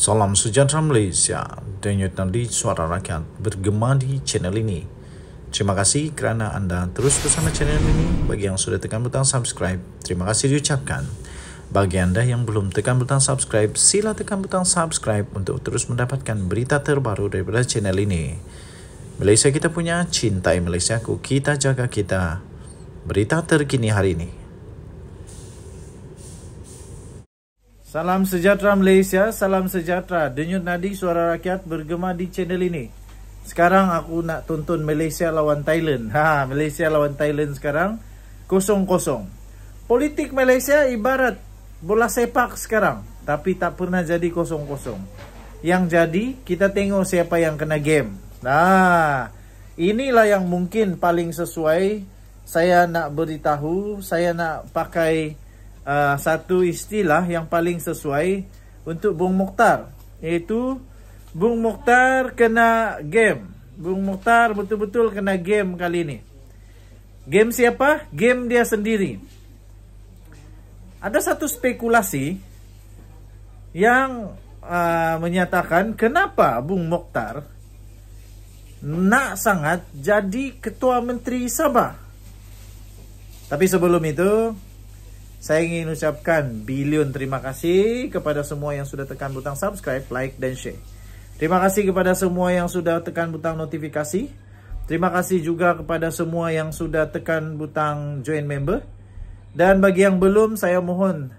Salam sejahtera Malaysia dan nyata di suara rakyat bergema di channel ini. Terima kasih kerana anda terus bersama channel ini. Bagi yang sudah tekan butang subscribe, terima kasih diucapkan. Bagi anda yang belum tekan butang subscribe, sila tekan butang subscribe untuk terus mendapatkan berita terbaru daripada channel ini. Malaysia kita punya, cintai Malaysia ku, kita jaga kita. Berita terkini hari ini. Salam sejahtera Malaysia, salam sejahtera Denyut nadi suara rakyat bergema di channel ini Sekarang aku nak tonton Malaysia lawan Thailand ha, Malaysia lawan Thailand sekarang Kosong-kosong Politik Malaysia ibarat bola sepak sekarang Tapi tak pernah jadi kosong-kosong Yang jadi kita tengok siapa yang kena game Nah ha, inilah yang mungkin paling sesuai Saya nak beritahu Saya nak pakai uh, satu istilah yang paling sesuai untuk Bung Mukhtar iaitu Bung Mukhtar kena game. Bung Mukhtar betul-betul kena game kali ini. Game siapa? Game dia sendiri. Ada satu spekulasi yang uh, menyatakan kenapa Bung Mukhtar nak sangat jadi ketua menteri Sabah. Tapi sebelum itu, saya ingin ucapkan bilion terima kasih kepada semua yang sudah tekan butang subscribe, like dan share. Terima kasih kepada semua yang sudah tekan butang notifikasi. Terima kasih juga kepada semua yang sudah tekan butang join member. Dan bagi yang belum, saya mohon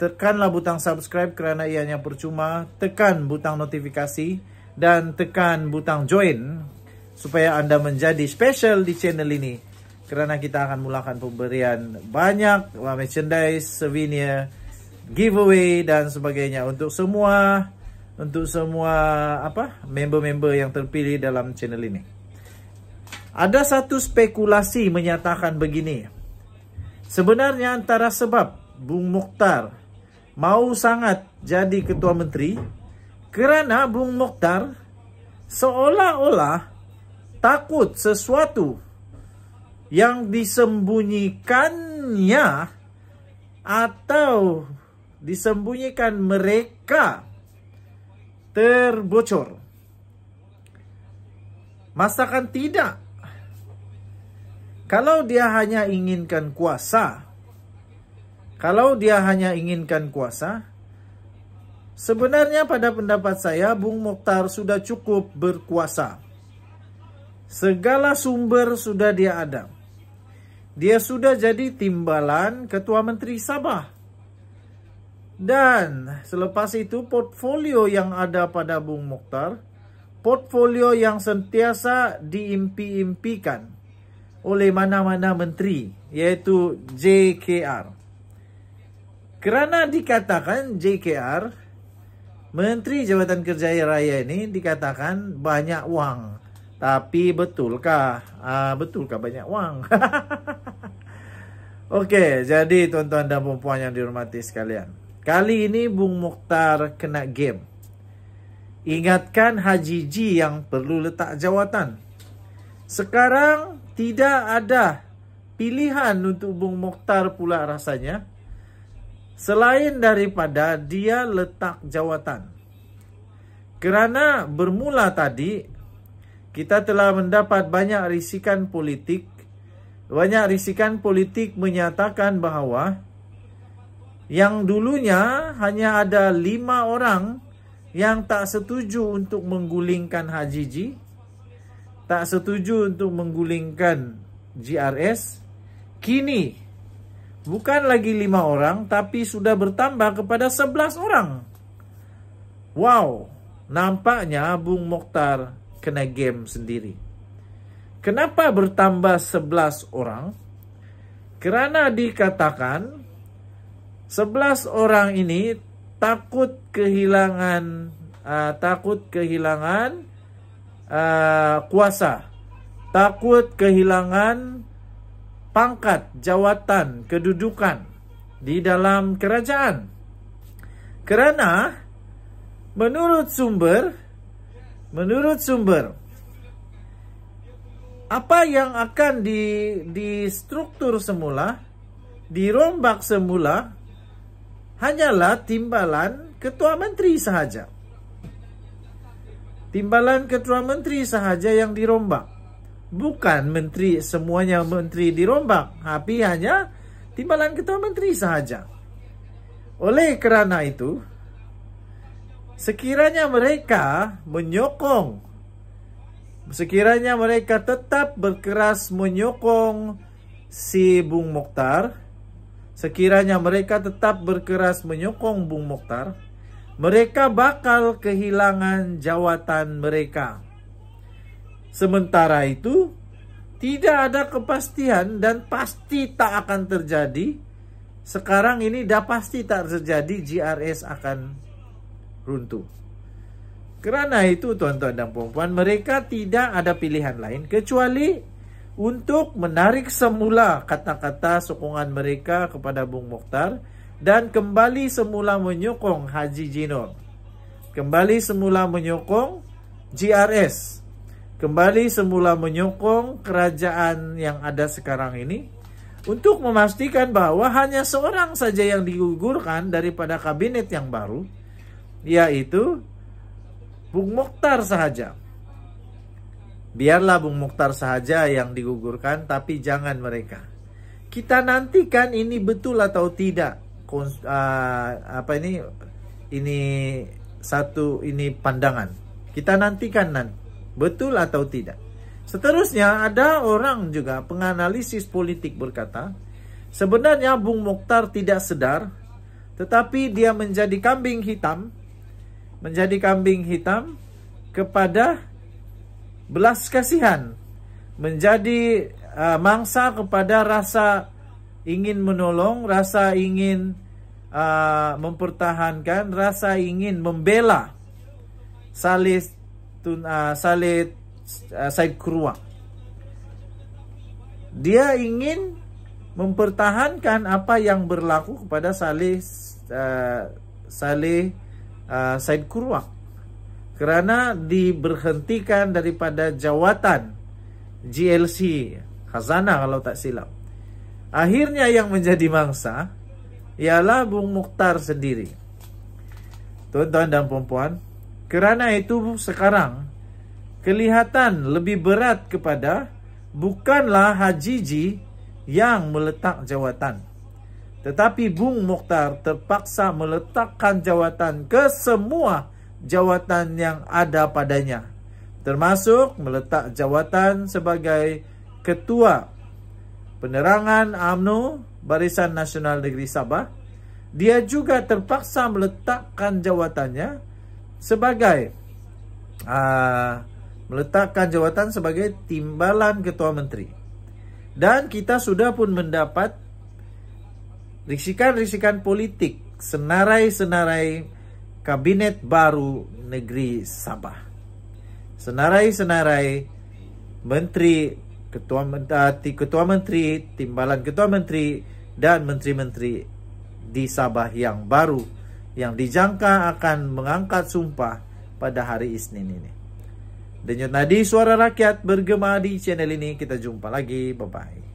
tekanlah butang subscribe kerana ianya percuma. Tekan butang notifikasi dan tekan butang join supaya anda menjadi special di channel ini kerana kita akan mulakan pemberian banyak uh, merchandise, souvenir, giveaway dan sebagainya untuk semua untuk semua apa member-member yang terpilih dalam channel ini. Ada satu spekulasi menyatakan begini. Sebenarnya antara sebab Bung Mukhtar mau sangat jadi ketua menteri kerana Bung Mukhtar seolah-olah takut sesuatu yang disembunyikannya atau disembunyikan mereka terbocor. Masakan tidak. Kalau dia hanya inginkan kuasa, kalau dia hanya inginkan kuasa, sebenarnya pada pendapat saya Bung Mokhtar sudah cukup berkuasa. Segala sumber sudah dia ada. dia sudah jadi timbalan Ketua Menteri Sabah. Dan selepas itu portfolio yang ada pada Bung Mukhtar, portfolio yang sentiasa diimpi-impikan oleh mana-mana menteri iaitu JKR. Kerana dikatakan JKR, Menteri Jabatan Kerja Raya ini dikatakan banyak wang. Tapi betulkah? Uh, betulkah banyak wang? Okey, jadi tuan-tuan dan puan yang dihormati sekalian. Kali ini Bung Mukhtar kena game. Ingatkan Haji G yang perlu letak jawatan. Sekarang tidak ada pilihan untuk Bung Mukhtar pula rasanya. Selain daripada dia letak jawatan. Kerana bermula tadi, kita telah mendapat banyak risikan politik banyak risikan politik menyatakan bahawa yang dulunya hanya ada lima orang yang tak setuju untuk menggulingkan Haji HGG, tak setuju untuk menggulingkan GRS, kini bukan lagi lima orang tapi sudah bertambah kepada sebelas orang. Wow, nampaknya Bung Mokhtar kena game sendiri. Kenapa bertambah 11 orang? Kerana dikatakan 11 orang ini takut kehilangan uh, takut kehilangan uh, kuasa. Takut kehilangan pangkat, jawatan, kedudukan di dalam kerajaan. Kerana menurut sumber menurut sumber apa yang akan di di struktur semula dirombak semula hanyalah timbalan ketua menteri sahaja timbalan ketua menteri sahaja yang dirombak bukan menteri semuanya menteri dirombak tapi hanya timbalan ketua menteri sahaja oleh kerana itu sekiranya mereka menyokong Sekiranya mereka tetap berkeras menyokong si Bung Mokhtar, sekiranya mereka tetap berkeras menyokong Bung Mokhtar, mereka bakal kehilangan jawatan mereka. Sementara itu, tidak ada kepastian dan pasti tak akan terjadi. Sekarang ini dah pasti tak terjadi, GRS akan runtuh. Kerana itu tuan-tuan dan puan-puan mereka tidak ada pilihan lain kecuali untuk menarik semula kata-kata sokongan mereka kepada Bung Mukhtar dan kembali semula menyokong Haji Jinor. Kembali semula menyokong GRS. Kembali semula menyokong kerajaan yang ada sekarang ini. Untuk memastikan bahwa hanya seorang saja yang digugurkan daripada kabinet yang baru. Yaitu Bung Mokhtar sahaja. Biarlah Bung Mokhtar sahaja yang digugurkan, tapi jangan mereka. Kita nantikan ini betul atau tidak. Kons uh, apa ini? Ini satu ini pandangan. Kita nantikan nanti betul atau tidak. Seterusnya ada orang juga penganalisis politik berkata, sebenarnya Bung Mokhtar tidak sedar, tetapi dia menjadi kambing hitam menjadi kambing hitam kepada belas kasihan, menjadi uh, mangsa kepada rasa ingin menolong, rasa ingin uh, mempertahankan, rasa ingin membela. salis tun, uh, salit uh, Said Kurwa. Dia ingin mempertahankan apa yang berlaku kepada salis uh, Salih Uh, Said Kurwak kerana diberhentikan daripada jawatan GLC Khazanah kalau tak silap. Akhirnya yang menjadi mangsa ialah Bung Mukhtar sendiri. Tuan-tuan dan puan-puan, kerana itu sekarang kelihatan lebih berat kepada bukanlah Haji Ji yang meletak jawatan. Tetapi Bung Mukhtar terpaksa meletakkan jawatan ke semua jawatan yang ada padanya. Termasuk meletak jawatan sebagai ketua penerangan UMNO Barisan Nasional Negeri Sabah. Dia juga terpaksa meletakkan jawatannya sebagai aa, ah, meletakkan jawatan sebagai timbalan ketua menteri. Dan kita sudah pun mendapat risikan-risikan politik senarai-senarai kabinet baru negeri Sabah. Senarai-senarai menteri ketua menteri ah, ketua menteri timbalan ketua menteri dan menteri-menteri di Sabah yang baru yang dijangka akan mengangkat sumpah pada hari Isnin ini. Denyut nadi suara rakyat bergema di channel ini. Kita jumpa lagi. Bye-bye.